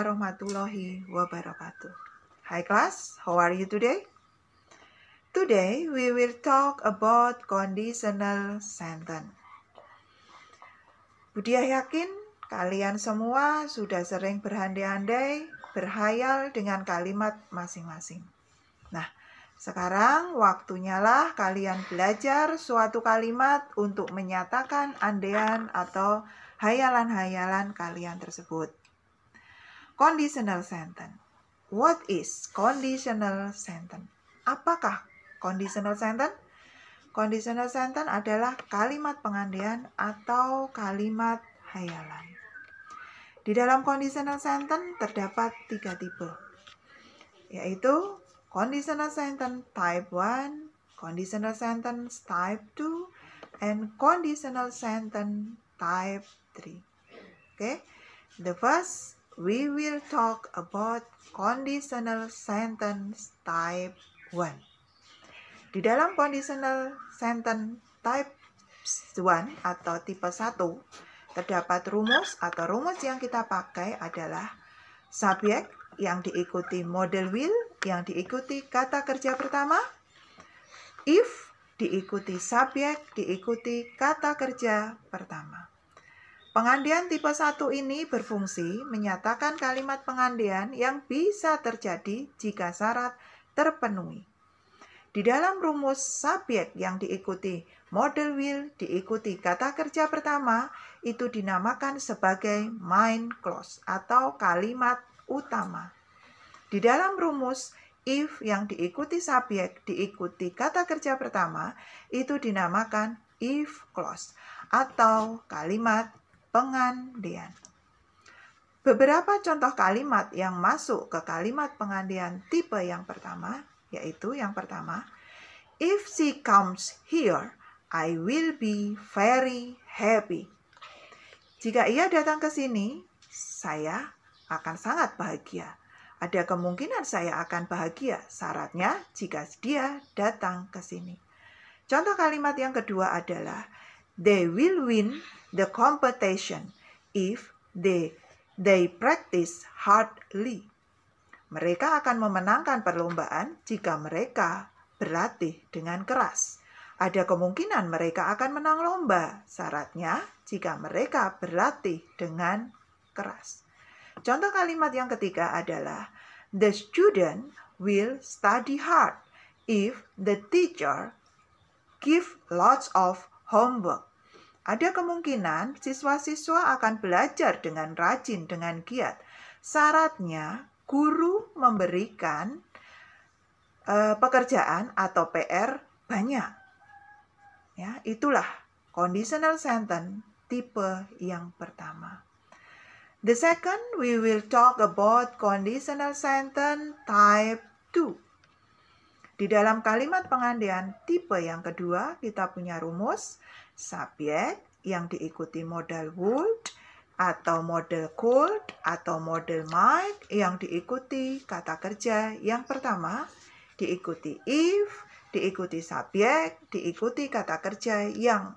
warahmatullahi wabarakatuh. Hi class, how are you today? Today we will talk about conditional sentence. Budiah yakin kalian semua sudah sering berhandai-handai, berhayal dengan kalimat masing-masing. Nah, sekarang waktunya lah kalian belajar suatu kalimat untuk menyatakan andean atau hayalan-hayalan kalian tersebut. Conditional sentence. What is conditional sentence? Apakah conditional sentence? Conditional sentence adalah kalimat pengandaian atau kalimat hayalan. Di dalam conditional sentence terdapat tiga tipe, yaitu conditional sentence type 1, conditional sentence type 2, and conditional sentence type 3. Okay, the first we will talk about conditional sentence type 1. Di dalam conditional sentence type 1 atau tipe 1, terdapat rumus atau rumus yang kita pakai adalah subjek yang diikuti model will yang diikuti kata kerja pertama, if diikuti subjek diikuti kata kerja pertama. Pengandian tipe 1 ini berfungsi menyatakan kalimat pengandian yang bisa terjadi jika syarat terpenuhi. Di dalam rumus subjek yang diikuti model will diikuti kata kerja pertama itu dinamakan sebagai main clause atau kalimat utama. Di dalam rumus if yang diikuti subjek diikuti kata kerja pertama itu dinamakan if clause atau kalimat pengandian. Beberapa contoh kalimat yang masuk ke kalimat pengandian tipe yang pertama, yaitu yang pertama, If she comes here, I will be very happy. Jika ia datang ke sini, saya akan sangat bahagia. Ada kemungkinan saya akan bahagia, syaratnya jika dia datang ke sini. Contoh kalimat yang kedua adalah They will win the competition if they they practice hardly. Mereka akan memenangkan perlombaan jika mereka berlatih dengan keras. Ada kemungkinan mereka akan menang lomba, syaratnya jika mereka berlatih dengan keras. Contoh kalimat yang ketiga adalah The student will study hard if the teacher give lots of homework. Ada kemungkinan siswa-siswa akan belajar dengan rajin, dengan giat. Syaratnya, guru memberikan e, pekerjaan atau PR banyak. Ya, itulah conditional sentence tipe yang pertama. The second, we will talk about conditional sentence type 2. Di dalam kalimat pengandaian tipe yang kedua, kita punya rumus subjek yang diikuti modal would atau modal could atau modal might yang diikuti kata kerja yang pertama diikuti if, diikuti subjek, diikuti kata kerja yang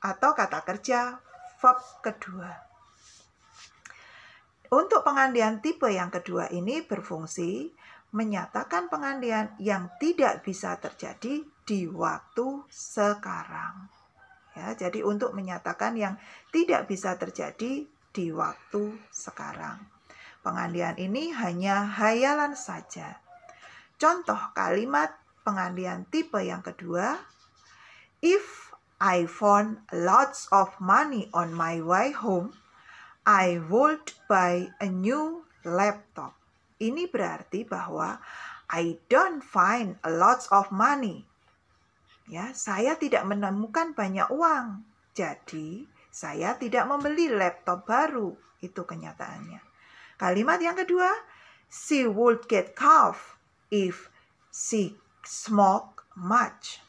atau kata kerja verb kedua. Untuk pengandian tipe yang kedua ini berfungsi menyatakan pengandian yang tidak bisa terjadi di waktu sekarang. Ya, jadi untuk menyatakan yang tidak bisa terjadi di waktu sekarang. Pengandian ini hanya hayalan saja. Contoh kalimat pengandian tipe yang kedua, if I found lots of money on my way home, I would buy a new laptop. Ini berarti bahwa I don't find lots of money. Ya, saya tidak menemukan banyak uang. Jadi, saya tidak membeli laptop baru. Itu kenyataannya. Kalimat yang kedua, she would get cough if she smoke much.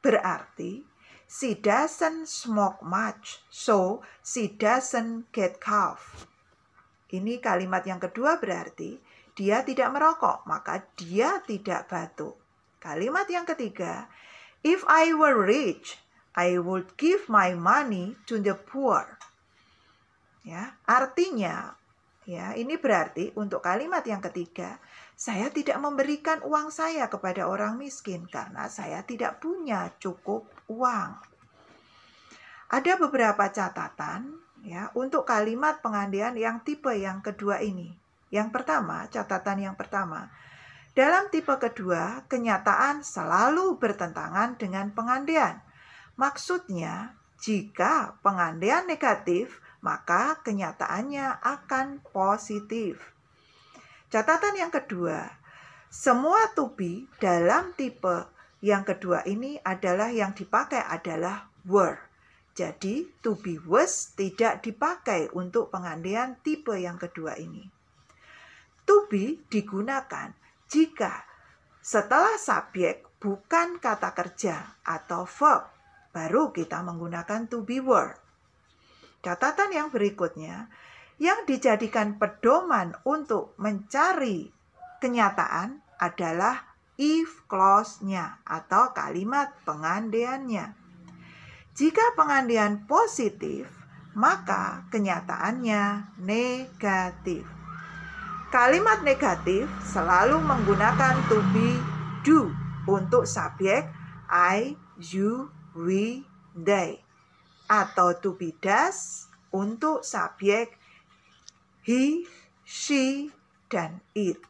Berarti, she doesn't smoke much, so she doesn't get cough. Ini kalimat yang kedua berarti dia tidak merokok, maka dia tidak batuk. Kalimat yang ketiga, If I were rich, I would give my money to the poor. Ya, artinya ya, ini berarti untuk kalimat yang ketiga, saya tidak memberikan uang saya kepada orang miskin karena saya tidak punya cukup uang. Ada beberapa catatan ya untuk kalimat pengandaian yang tipe yang kedua ini. Yang pertama, catatan yang pertama, dalam tipe kedua, kenyataan selalu bertentangan dengan pengandaian. Maksudnya, jika pengandaian negatif, maka kenyataannya akan positif. Catatan yang kedua, semua tubi dalam tipe yang kedua ini adalah yang dipakai adalah were. Jadi, to be was tidak dipakai untuk pengandaian tipe yang kedua ini. To be digunakan jika setelah subjek bukan kata kerja atau verb, baru kita menggunakan to be word. Catatan yang berikutnya yang dijadikan pedoman untuk mencari kenyataan adalah if clause-nya atau kalimat pengandaiannya. Jika pengandaian positif, maka kenyataannya negatif. Kalimat negatif selalu menggunakan to be do untuk subjek I, you, we, they atau to be does untuk subjek he, she, dan it.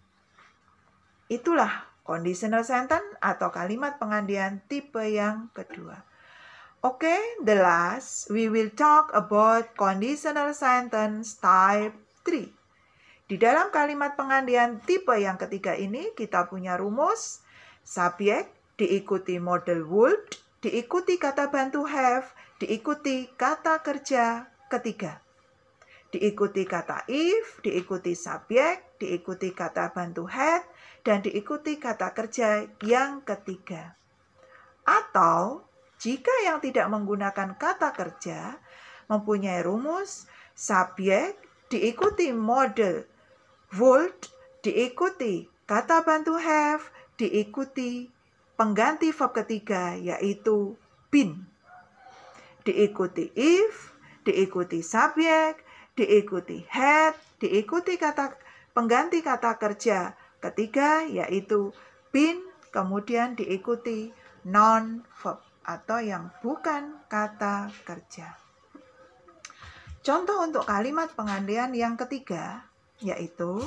Itulah conditional sentence atau kalimat pengandian tipe yang kedua. Oke, okay, the last we will talk about conditional sentence type 3. Di dalam kalimat pengandian tipe yang ketiga ini kita punya rumus subjek diikuti model would, diikuti kata bantu have, diikuti kata kerja ketiga. Diikuti kata if, diikuti subjek, diikuti kata bantu had, dan diikuti kata kerja yang ketiga. Atau jika yang tidak menggunakan kata kerja mempunyai rumus subjek diikuti model Volt diikuti kata bantu have diikuti pengganti verb ketiga yaitu been. Diikuti if, diikuti subjek, diikuti had, diikuti kata pengganti kata kerja ketiga yaitu been, kemudian diikuti non verb atau yang bukan kata kerja. Contoh untuk kalimat pengandaian yang ketiga yaitu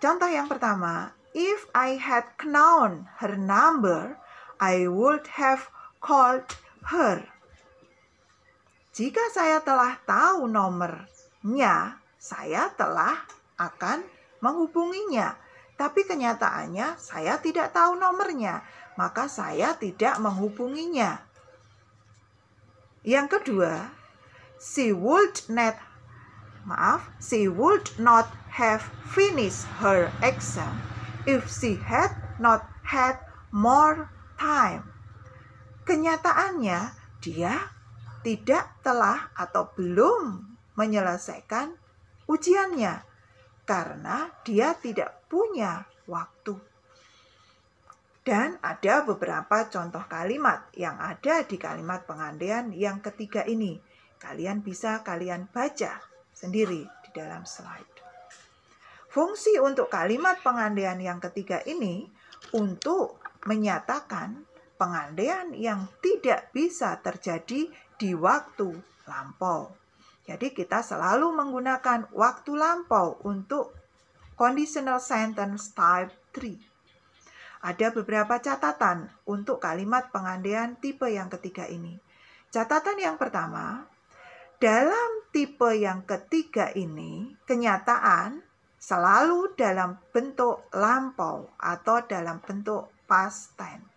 contoh yang pertama, if I had known her number, I would have called her. Jika saya telah tahu nomornya, saya telah akan menghubunginya. Tapi kenyataannya saya tidak tahu nomornya, maka saya tidak menghubunginya. Yang kedua, she would not Maaf, she would not have finished her exam if she had not had more time. Kenyataannya, dia tidak telah atau belum menyelesaikan ujiannya karena dia tidak punya waktu. Dan ada beberapa contoh kalimat yang ada di kalimat pengandaian yang ketiga ini. Kalian bisa kalian baca sendiri di dalam slide. Fungsi untuk kalimat pengandaian yang ketiga ini untuk menyatakan pengandaian yang tidak bisa terjadi di waktu lampau. Jadi kita selalu menggunakan waktu lampau untuk conditional sentence type 3. Ada beberapa catatan untuk kalimat pengandaian tipe yang ketiga ini. Catatan yang pertama, dalam tipe yang ketiga ini, kenyataan selalu dalam bentuk lampau atau dalam bentuk past tense.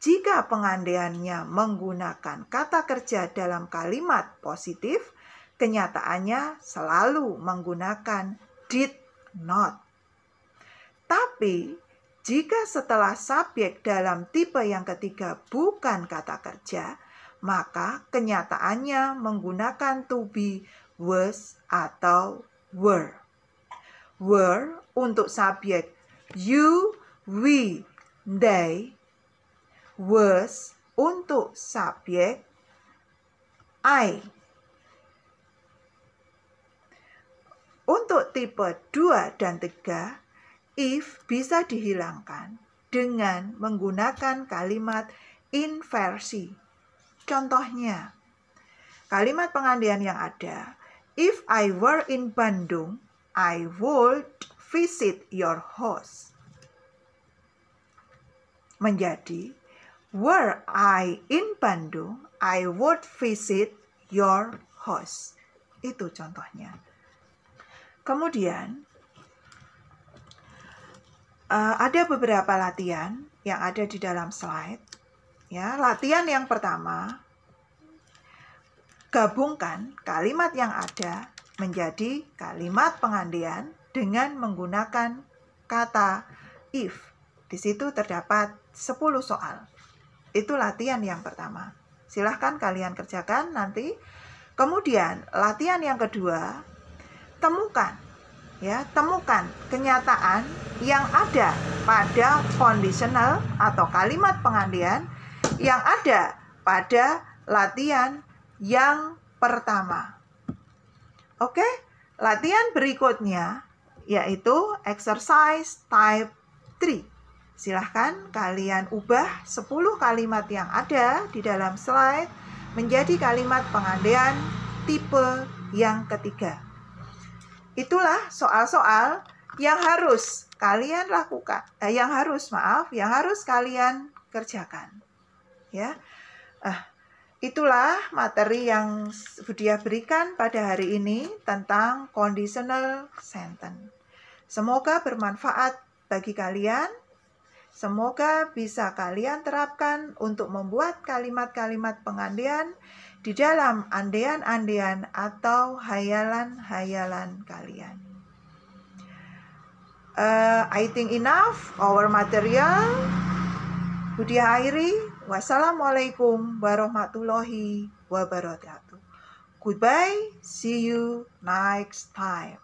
Jika pengandaiannya menggunakan kata kerja dalam kalimat positif, kenyataannya selalu menggunakan did not. Tapi, jika setelah subjek dalam tipe yang ketiga bukan kata kerja, maka kenyataannya menggunakan to be was atau were. Were untuk subjek you, we, they. Was untuk subjek I. Untuk tipe 2 dan 3, if bisa dihilangkan dengan menggunakan kalimat inversi Contohnya, kalimat pengandian yang ada. If I were in Bandung, I would visit your house. Menjadi, were I in Bandung, I would visit your house. Itu contohnya. Kemudian, eh, ada beberapa latihan yang ada di dalam slide. Ya, latihan yang pertama, gabungkan kalimat yang ada menjadi kalimat pengandaian dengan menggunakan kata if. Di situ terdapat 10 soal. Itu latihan yang pertama. Silahkan kalian kerjakan nanti. Kemudian latihan yang kedua, temukan ya, temukan kenyataan yang ada pada conditional atau kalimat pengandaian yang ada pada latihan yang pertama. Oke, latihan berikutnya yaitu exercise type 3. Silahkan kalian ubah 10 kalimat yang ada di dalam slide menjadi kalimat pengandaian tipe yang ketiga. Itulah soal-soal yang harus kalian lakukan, eh, yang harus maaf, yang harus kalian kerjakan ya. Uh, itulah materi yang Budia berikan pada hari ini tentang conditional sentence. Semoga bermanfaat bagi kalian. Semoga bisa kalian terapkan untuk membuat kalimat-kalimat pengandian di dalam andean-andean atau hayalan-hayalan kalian. Uh, I think enough our material. Budia Airi Wassalamualaikum warahmatullahi wabarakatuh. Goodbye, see you next time.